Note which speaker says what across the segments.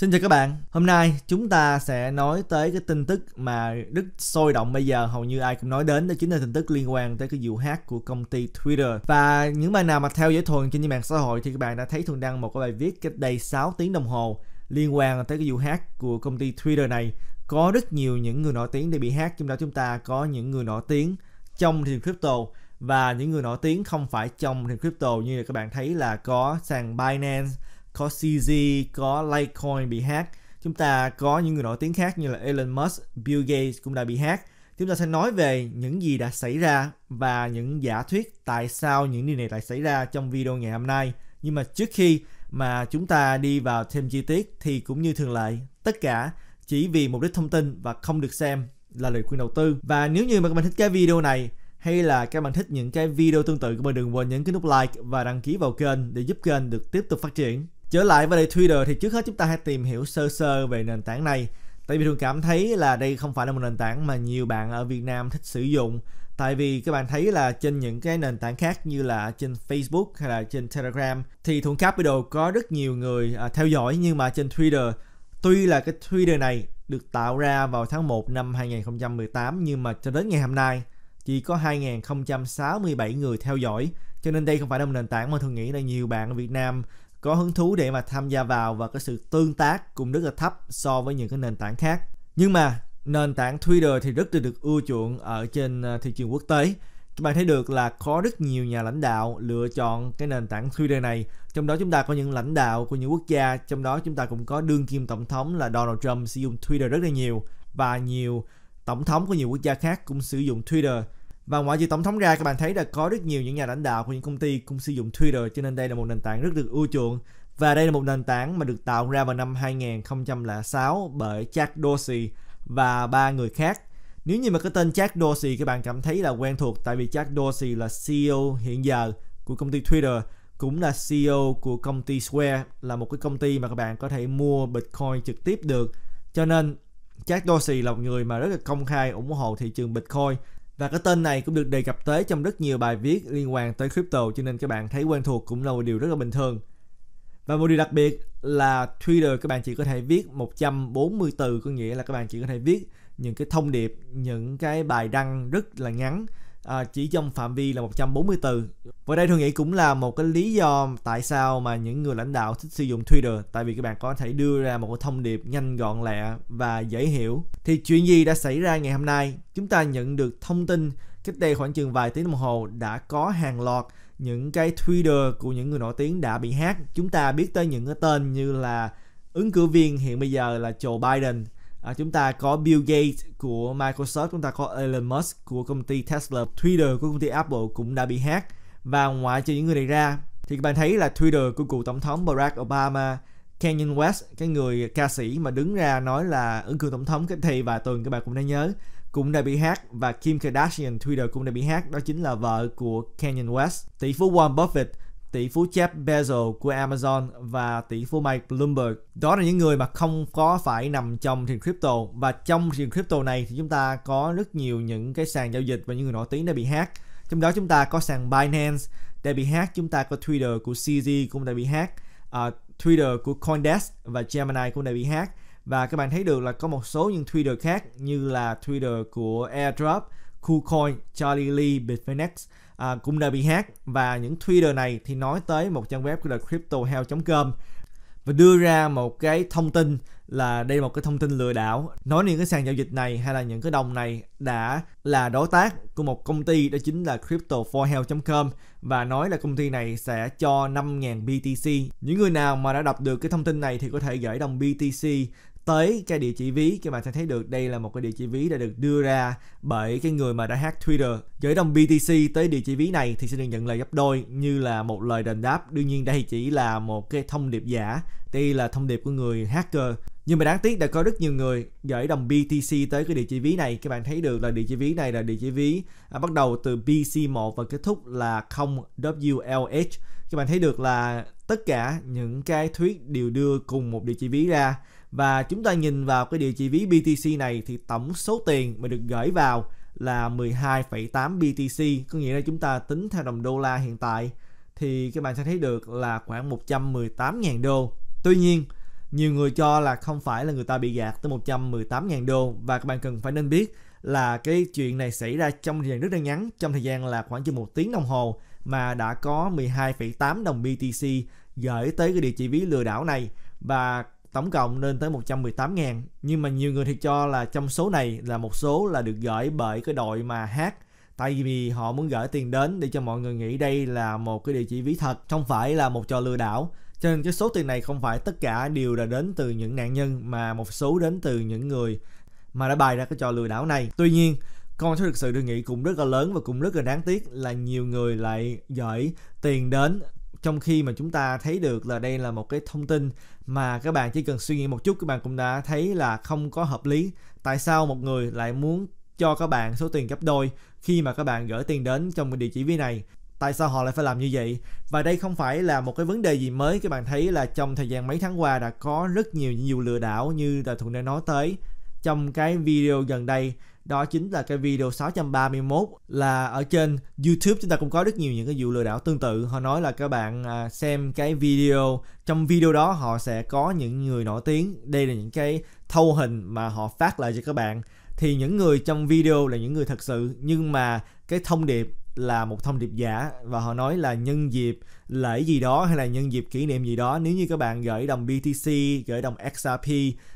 Speaker 1: Xin chào các bạn, hôm nay chúng ta sẽ nói tới cái tin tức mà rất sôi động bây giờ hầu như ai cũng nói đến đó chính là tin tức liên quan tới cái vụ hack của công ty Twitter và những bạn nào mà theo dõi Thuần trên mạng xã hội thì các bạn đã thấy Thuần đăng một cái bài viết cách đây 6 tiếng đồng hồ liên quan tới cái vụ hack của công ty Twitter này có rất nhiều những người nổi tiếng để bị hack trong đó chúng ta có những người nổi tiếng trong thị trường crypto và những người nổi tiếng không phải trong thị trường crypto như là các bạn thấy là có sàn Binance có CZ, có Litecoin bị hack. Chúng ta có những người nổi tiếng khác như là Elon Musk, Bill Gates cũng đã bị hack. Chúng ta sẽ nói về những gì đã xảy ra và những giả thuyết tại sao những điều này lại xảy ra trong video ngày hôm nay. Nhưng mà trước khi mà chúng ta đi vào thêm chi tiết thì cũng như thường lệ, tất cả chỉ vì mục đích thông tin và không được xem là lời khuyên đầu tư. Và nếu như mà các bạn thích cái video này hay là các bạn thích những cái video tương tự của mình đừng quên nhấn cái nút like và đăng ký vào kênh để giúp kênh được tiếp tục phát triển. Trở lại với đề Twitter thì trước hết chúng ta hãy tìm hiểu sơ sơ về nền tảng này. Tại vì thường cảm thấy là đây không phải là một nền tảng mà nhiều bạn ở Việt Nam thích sử dụng. Tại vì các bạn thấy là trên những cái nền tảng khác như là trên Facebook hay là trên Telegram thì Thuận Capital có rất nhiều người à, theo dõi nhưng mà trên Twitter tuy là cái Twitter này được tạo ra vào tháng 1 năm 2018 nhưng mà cho đến ngày hôm nay chỉ có 2067 người theo dõi cho nên đây không phải là một nền tảng mà thường nghĩ là nhiều bạn ở Việt Nam có hứng thú để mà tham gia vào và cái sự tương tác cũng rất là thấp so với những cái nền tảng khác nhưng mà nền tảng Twitter thì rất là được ưa chuộng ở trên ờ, thị trường quốc tế các bạn thấy được là có rất nhiều nhà lãnh đạo lựa chọn cái nền tảng Twitter này trong đó chúng ta có những lãnh đạo của những quốc gia trong đó chúng ta cũng có đương kim tổng thống là Donald Trump sử dụng Twitter rất là nhiều và nhiều tổng thống của nhiều quốc gia khác cũng sử dụng Twitter và ngoại trừ tổng thống ra các bạn thấy là có rất nhiều những nhà lãnh đạo của những công ty cũng sử dụng Twitter cho nên đây là một nền tảng rất được ưa chuộng. Và đây là một nền tảng mà được tạo ra vào năm 2006 bởi Jack Dorsey và ba người khác. Nếu như mà cái tên Jack Dorsey các bạn cảm thấy là quen thuộc tại vì Jack Dorsey là CEO hiện giờ của công ty Twitter cũng là CEO của công ty Square là một cái công ty mà các bạn có thể mua Bitcoin trực tiếp được. Cho nên Jack Dorsey là một người mà rất là công khai ủng hộ thị trường Bitcoin và cái tên này cũng được đề cập tới trong rất nhiều bài viết liên quan tới crypto cho nên các bạn thấy quen thuộc cũng là một điều rất là bình thường. Và một điều đặc biệt là Twitter các bạn chỉ có thể viết 140 từ có nghĩa là các bạn chỉ có thể viết những cái thông điệp, những cái bài đăng rất là ngắn à, chỉ trong phạm vi là 140 từ. Và đây tôi nghĩ cũng là một cái lý do tại sao mà những người lãnh đạo thích sử dụng Twitter tại vì các bạn có thể đưa ra một thông điệp nhanh gọn lẹ và dễ hiểu. Thì chuyện gì đã xảy ra ngày hôm nay? Chúng ta nhận được thông tin cách đây khoảng chừng vài tiếng đồng hồ đã có hàng loạt những cái Twitter của những người nổi tiếng đã bị hack. Chúng ta biết tới những cái tên như là ứng cử viên hiện bây giờ là Joe Biden, À, chúng ta có Bill Gates của Microsoft, chúng ta có Elon Musk của công ty Tesla, Twitter của công ty Apple cũng đã bị hack. Và ngoại trừ những người này ra thì các bạn thấy là Twitter của cựu tổng thống Barack Obama, Kanye West, cái người ca sĩ mà đứng ra nói là ứng cử tổng thống cái thì và tuần các bạn cũng đã nhớ cũng đã bị hack và Kim Kardashian Twitter cũng đã bị hack đó chính là vợ của Kanye West tỷ phú Warren Buffett tỷ phú Jeff Bezos của Amazon và tỷ phú Mike Bloomberg. Đó là những người mà không có phải nằm trong thị trường crypto và trong thị trường crypto này thì chúng ta có rất nhiều những cái sàn giao dịch và những người nổi tiếng đã bị hack. Trong đó chúng ta có sàn Binance đã bị hack, chúng ta có Twitter của CZ cũng đã bị hack, uh, Twitter của CoinDesk và Gemini cũng đã bị hack. Và các bạn thấy được là có một số những Twitter khác như là Twitter của Airdrop, KuCoin, Charlie Lee, Bitfinex à, cũng đã bị hát và những Twitter này thì nói tới một trang web là cryptohell.com và đưa ra một cái thông tin là đây là một cái thông tin lừa đảo nói những cái sàn giao dịch này hay là những cái đồng này đã là đối tác của một công ty đó chính là crypto hell com và nói là công ty này sẽ cho 5.000 BTC những người nào mà đã đọc được cái thông tin này thì có thể gửi đồng BTC tới cái địa chỉ ví các bạn sẽ thấy được đây là một cái địa chỉ ví đã được đưa ra bởi cái người mà đã hack Twitter gửi đồng BTC tới địa chỉ ví này thì sẽ được nhận lời gấp đôi như là một lời đền đáp đương nhiên đây chỉ là một cái thông điệp giả đây là thông điệp của người hacker nhưng mà đáng tiếc đã có rất nhiều người gửi đồng BTC tới cái địa chỉ ví này các bạn thấy được là địa chỉ ví này là địa chỉ ví à, bắt đầu từ BC1 và kết thúc là 0WLH các bạn thấy được là tất cả những cái thuyết đều đưa cùng một địa chỉ ví ra và chúng ta nhìn vào cái địa chỉ ví BTC này thì tổng số tiền mà được gửi vào là 12,8 BTC, có nghĩa là chúng ta tính theo đồng đô la hiện tại thì các bạn sẽ thấy được là khoảng 118.000 đô. Tuy nhiên, nhiều người cho là không phải là người ta bị gạt tới 118.000 đô và các bạn cần phải nên biết là cái chuyện này xảy ra trong thời gian rất là ngắn, trong thời gian là khoảng chừng một tiếng đồng hồ mà đã có 12,8 đồng BTC gửi tới cái địa chỉ ví lừa đảo này và tổng cộng lên tới 118 000 nhưng mà nhiều người thì cho là trong số này là một số là được gửi bởi cái đội mà hát tại vì họ muốn gửi tiền đến để cho mọi người nghĩ đây là một cái địa chỉ ví thật không phải là một trò lừa đảo cho nên cái số tiền này không phải tất cả đều là đến từ những nạn nhân mà một số đến từ những người mà đã bày ra cái trò lừa đảo này tuy nhiên con số thực sự được nghĩ cũng rất là lớn và cũng rất là đáng tiếc là nhiều người lại gửi tiền đến trong khi mà chúng ta thấy được là đây là một cái thông tin mà các bạn chỉ cần suy nghĩ một chút các bạn cũng đã thấy là không có hợp lý tại sao một người lại muốn cho các bạn số tiền gấp đôi khi mà các bạn gửi tiền đến trong địa chỉ ví này tại sao họ lại phải làm như vậy và đây không phải là một cái vấn đề gì mới các bạn thấy là trong thời gian mấy tháng qua đã có rất nhiều nhiều lừa đảo như là thuận đã nói tới trong cái video gần đây đó chính là cái video 631 là ở trên YouTube chúng ta cũng có rất nhiều những cái vụ lừa đảo tương tự họ nói là các bạn à, xem cái video trong video đó họ sẽ có những người nổi tiếng đây là những cái thâu hình mà họ phát lại cho các bạn thì những người trong video là những người thật sự nhưng mà cái thông điệp là một thông điệp giả và họ nói là nhân dịp lễ gì đó hay là nhân dịp kỷ niệm gì đó nếu như các bạn gửi đồng BTC, gửi đồng XRP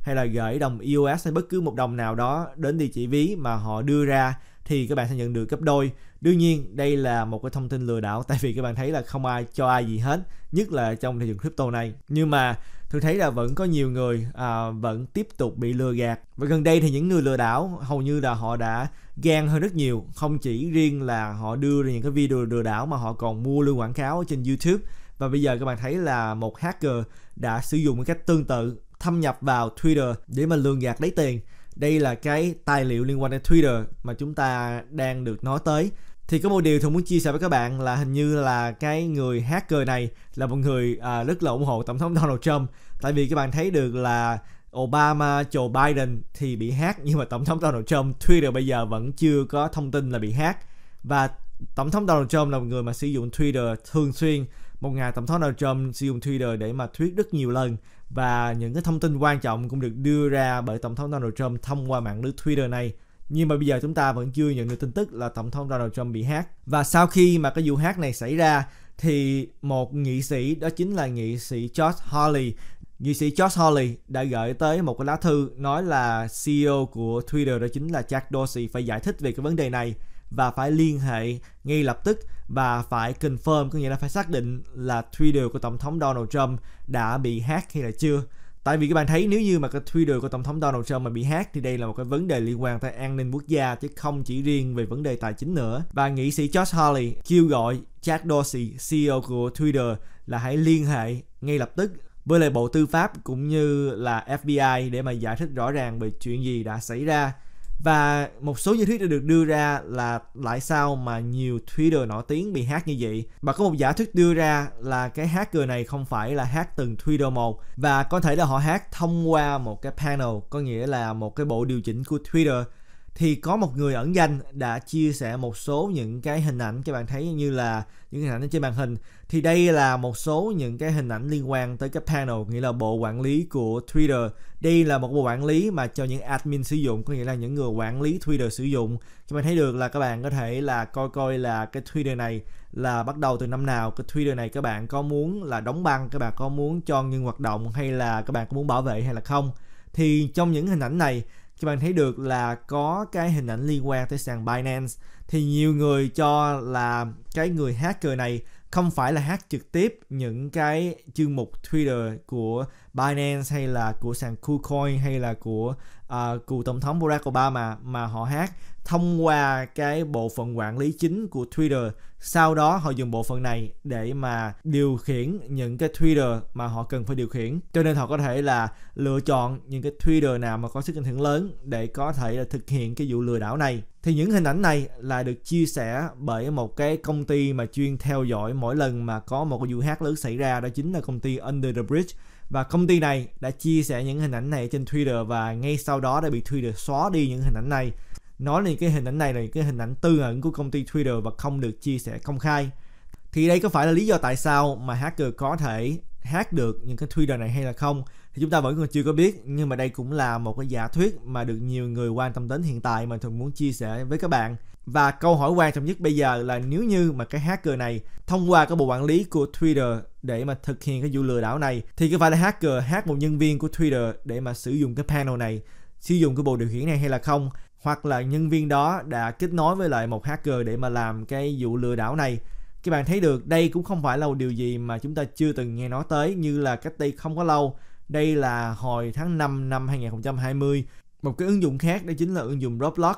Speaker 1: hay là gửi đồng EOS hay bất cứ một đồng nào đó đến địa chỉ ví mà họ đưa ra thì các bạn sẽ nhận được gấp đôi. Đương nhiên đây là một cái thông tin lừa đảo tại vì các bạn thấy là không ai cho ai gì hết nhất là trong thị trường crypto này nhưng mà tôi thấy là vẫn có nhiều người à, vẫn tiếp tục bị lừa gạt và gần đây thì những người lừa đảo hầu như là họ đã gan hơn rất nhiều không chỉ riêng là họ đưa ra những cái video lừa đảo mà họ còn mua lưu quảng cáo trên youtube và bây giờ các bạn thấy là một hacker đã sử dụng một cách tương tự thâm nhập vào twitter để mà lừa gạt lấy tiền đây là cái tài liệu liên quan đến Twitter mà chúng ta đang được nói tới thì có một điều tôi muốn chia sẻ với các bạn là hình như là cái người hacker này là một người à, rất là ủng hộ tổng thống Donald Trump tại vì các bạn thấy được là Obama, Joe Biden thì bị hack nhưng mà tổng thống Donald Trump Twitter bây giờ vẫn chưa có thông tin là bị hack và tổng thống Donald Trump là một người mà sử dụng Twitter thường xuyên một ngày tổng thống Donald Trump sử dụng Twitter để mà thuyết rất nhiều lần và những cái thông tin quan trọng cũng được đưa ra bởi tổng thống Donald Trump thông qua mạng lưới Twitter này nhưng mà bây giờ chúng ta vẫn chưa nhận được tin tức là tổng thống Donald Trump bị hát và sau khi mà cái vụ hát này xảy ra thì một nghị sĩ đó chính là nghị sĩ George Hawley nghị sĩ George Hawley đã gửi tới một cái lá thư nói là CEO của Twitter đó chính là Jack Dorsey phải giải thích về cái vấn đề này và phải liên hệ ngay lập tức và phải confirm có nghĩa là phải xác định là Twitter của tổng thống Donald Trump đã bị hack hay là chưa tại vì các bạn thấy nếu như mà cái Twitter của tổng thống Donald Trump mà bị hack thì đây là một cái vấn đề liên quan tới an ninh quốc gia chứ không chỉ riêng về vấn đề tài chính nữa và nghị sĩ Josh Hawley kêu gọi Jack Dorsey CEO của Twitter là hãy liên hệ ngay lập tức với lại bộ tư pháp cũng như là FBI để mà giải thích rõ ràng về chuyện gì đã xảy ra và một số giả thuyết đã được đưa ra là tại sao mà nhiều Twitter nổi tiếng bị hack như vậy và có một giả thuyết đưa ra là cái hacker này không phải là hack từng Twitter một và có thể là họ hack thông qua một cái panel có nghĩa là một cái bộ điều chỉnh của Twitter thì có một người ẩn danh đã chia sẻ một số những cái hình ảnh các bạn thấy như là những hình ảnh trên màn hình thì đây là một số những cái hình ảnh liên quan tới cái panel nghĩa là bộ quản lý của Twitter đây là một bộ quản lý mà cho những admin sử dụng có nghĩa là những người quản lý Twitter sử dụng các bạn thấy được là các bạn có thể là coi coi là cái Twitter này là bắt đầu từ năm nào cái Twitter này các bạn có muốn là đóng băng các bạn có muốn cho ngưng hoạt động hay là các bạn có muốn bảo vệ hay là không thì trong những hình ảnh này các bạn thấy được là có cái hình ảnh liên quan tới sàn Binance thì nhiều người cho là cái người hacker này không phải là hack trực tiếp những cái chương mục Twitter của Binance hay là của sàn KuCoin hay là của uh, cựu tổng thống Barack Obama mà họ hack thông qua cái bộ phận quản lý chính của Twitter sau đó họ dùng bộ phận này để mà điều khiển những cái Twitter mà họ cần phải điều khiển cho nên họ có thể là lựa chọn những cái Twitter nào mà có sức ảnh hưởng lớn để có thể là thực hiện cái vụ lừa đảo này thì những hình ảnh này là được chia sẻ bởi một cái công ty mà chuyên theo dõi mỗi lần mà có một cái vụ hát lớn xảy ra đó chính là công ty Under the Bridge và công ty này đã chia sẻ những hình ảnh này trên Twitter và ngay sau đó đã bị Twitter xóa đi những hình ảnh này nói là cái hình ảnh này là cái hình ảnh tư ẩn của công ty Twitter và không được chia sẻ công khai. Thì đây có phải là lý do tại sao mà hacker có thể hack được những cái Twitter này hay là không thì chúng ta vẫn còn chưa có biết nhưng mà đây cũng là một cái giả thuyết mà được nhiều người quan tâm đến hiện tại mà thường muốn chia sẻ với các bạn và câu hỏi quan trọng nhất bây giờ là nếu như mà cái hacker này thông qua cái bộ quản lý của Twitter để mà thực hiện cái vụ lừa đảo này thì có phải là hacker hack một nhân viên của Twitter để mà sử dụng cái panel này sử dụng cái bộ điều khiển này hay là không hoặc là nhân viên đó đã kết nối với lại một hacker để mà làm cái vụ lừa đảo này các bạn thấy được đây cũng không phải là một điều gì mà chúng ta chưa từng nghe nói tới như là cách đây không có lâu đây là hồi tháng 5 năm 2020 một cái ứng dụng khác đó chính là ứng dụng Roblox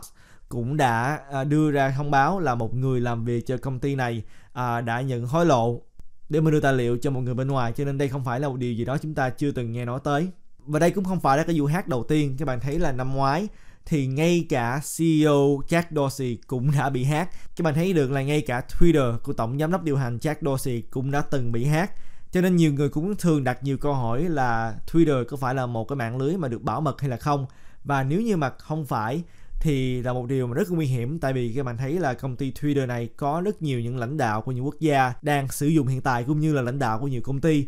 Speaker 1: cũng đã à, đưa ra thông báo là một người làm việc cho công ty này à, đã nhận hối lộ để mà đưa tài liệu cho một người bên ngoài cho nên đây không phải là một điều gì đó chúng ta chưa từng nghe nói tới và đây cũng không phải là cái vụ hát đầu tiên các bạn thấy là năm ngoái thì ngay cả CEO Jack Dorsey cũng đã bị hack. Các bạn thấy được là ngay cả Twitter của tổng giám đốc điều hành Jack Dorsey cũng đã từng bị hack. Cho nên nhiều người cũng thường đặt nhiều câu hỏi là Twitter có phải là một cái mạng lưới mà được bảo mật hay là không? Và nếu như mà không phải thì là một điều mà rất nguy hiểm tại vì các bạn thấy là công ty Twitter này có rất nhiều những lãnh đạo của những quốc gia đang sử dụng hiện tại cũng như là lãnh đạo của nhiều công ty.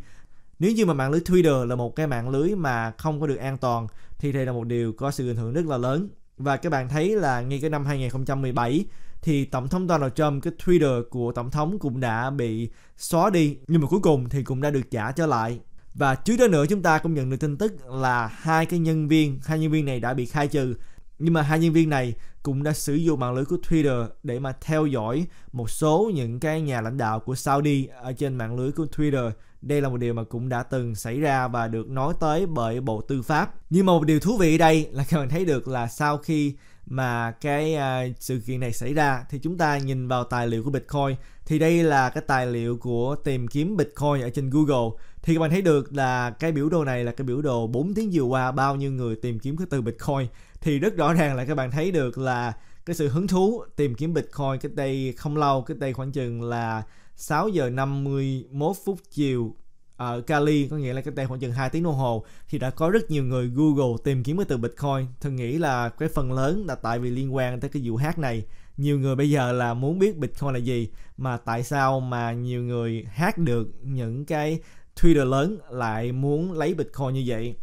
Speaker 1: Nếu như mà mạng lưới Twitter là một cái mạng lưới mà không có được an toàn thì đây là một điều có sự ảnh hưởng rất là lớn và các bạn thấy là ngay cái năm 2017 thì tổng thống Donald Trump cái Twitter của tổng thống cũng đã bị xóa đi nhưng mà cuối cùng thì cũng đã được trả trở lại và trước đó nữa chúng ta cũng nhận được tin tức là hai cái nhân viên hai nhân viên này đã bị khai trừ nhưng mà hai nhân viên này cũng đã sử dụng mạng lưới của Twitter để mà theo dõi một số những cái nhà lãnh đạo của Saudi ở trên mạng lưới của Twitter đây là một điều mà cũng đã từng xảy ra và được nói tới bởi Bộ Tư pháp. Nhưng mà một điều thú vị đây là các bạn thấy được là sau khi mà cái uh, sự kiện này xảy ra thì chúng ta nhìn vào tài liệu của Bitcoin thì đây là cái tài liệu của tìm kiếm Bitcoin ở trên Google thì các bạn thấy được là cái biểu đồ này là cái biểu đồ 4 tiếng vừa qua bao nhiêu người tìm kiếm cái từ Bitcoin thì rất rõ ràng là các bạn thấy được là cái sự hứng thú tìm kiếm Bitcoin cách đây không lâu cách đây khoảng chừng là 6 giờ 51 phút chiều ở à, Cali có nghĩa là cách đây khoảng chừng 2 tiếng đồng hồ thì đã có rất nhiều người Google tìm kiếm cái từ Bitcoin. Tôi nghĩ là cái phần lớn là tại vì liên quan tới cái vụ hát này. Nhiều người bây giờ là muốn biết Bitcoin là gì mà tại sao mà nhiều người hát được những cái Twitter lớn lại muốn lấy Bitcoin như vậy.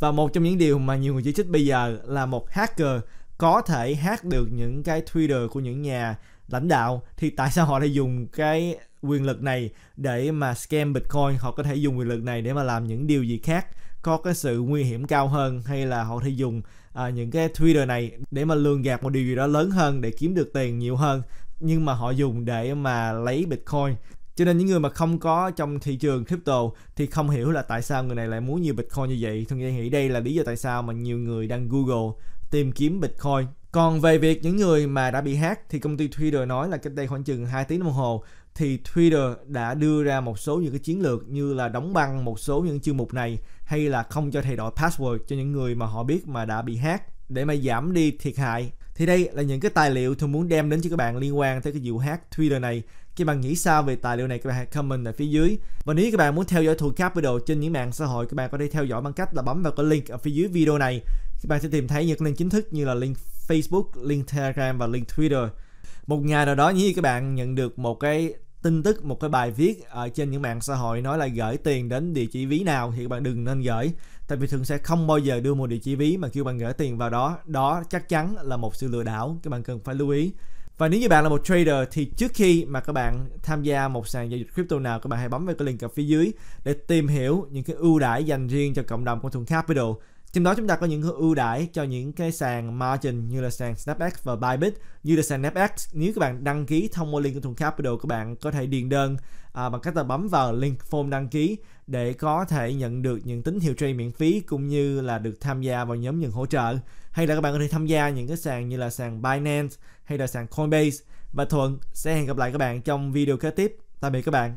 Speaker 1: Và một trong những điều mà nhiều người chỉ trích bây giờ là một hacker có thể hát được những cái Twitter của những nhà lãnh đạo thì tại sao họ lại dùng cái quyền lực này để mà scam bitcoin họ có thể dùng quyền lực này để mà làm những điều gì khác có cái sự nguy hiểm cao hơn hay là họ thể dùng à, những cái Twitter này để mà lường gạt một điều gì đó lớn hơn để kiếm được tiền nhiều hơn nhưng mà họ dùng để mà lấy Bitcoin cho nên những người mà không có trong thị trường crypto thì không hiểu là tại sao người này lại muốn nhiều Bitcoin như vậy. Thì nghĩ đây là lý do tại sao mà nhiều người đang Google tìm kiếm Bitcoin còn về việc những người mà đã bị hack thì công ty Twitter nói là cách đây khoảng chừng 2 tiếng đồng hồ thì Twitter đã đưa ra một số những cái chiến lược như là đóng băng một số những chương mục này hay là không cho thay đổi password cho những người mà họ biết mà đã bị hack để mà giảm đi thiệt hại. Thì đây là những cái tài liệu tôi muốn đem đến cho các bạn liên quan tới cái vụ hack Twitter này. Các bạn nghĩ sao về tài liệu này các bạn hãy comment ở phía dưới. Và nếu các bạn muốn theo dõi Thu video trên những mạng xã hội các bạn có thể theo dõi bằng cách là bấm vào cái link ở phía dưới video này. Các bạn sẽ tìm thấy những link chính thức như là link Facebook, link Telegram và link Twitter. Một ngày nào đó như các bạn nhận được một cái tin tức, một cái bài viết ở trên những mạng xã hội nói là gửi tiền đến địa chỉ ví nào thì các bạn đừng nên gửi. Tại vì thường sẽ không bao giờ đưa một địa chỉ ví mà kêu bạn gửi tiền vào đó. Đó chắc chắn là một sự lừa đảo, các bạn cần phải lưu ý. Và nếu như bạn là một trader thì trước khi mà các bạn tham gia một sàn giao dịch crypto nào các bạn hãy bấm vào cái link ở phía dưới để tìm hiểu những cái ưu đãi dành riêng cho cộng đồng của Thuận Capital trong đó chúng ta có những ưu đãi cho những cái sàn margin như là sàn SnapX và Bybit như là sàn SnapX. Nếu các bạn đăng ký thông qua link của Thuận Capital, các bạn có thể điền đơn à, bằng cách là bấm vào link form đăng ký để có thể nhận được những tín hiệu trade miễn phí cũng như là được tham gia vào nhóm nhận hỗ trợ. Hay là các bạn có thể tham gia những cái sàn như là sàn Binance hay là sàn Coinbase. Và Thuận sẽ hẹn gặp lại các bạn trong video kế tiếp. Tạm biệt các bạn.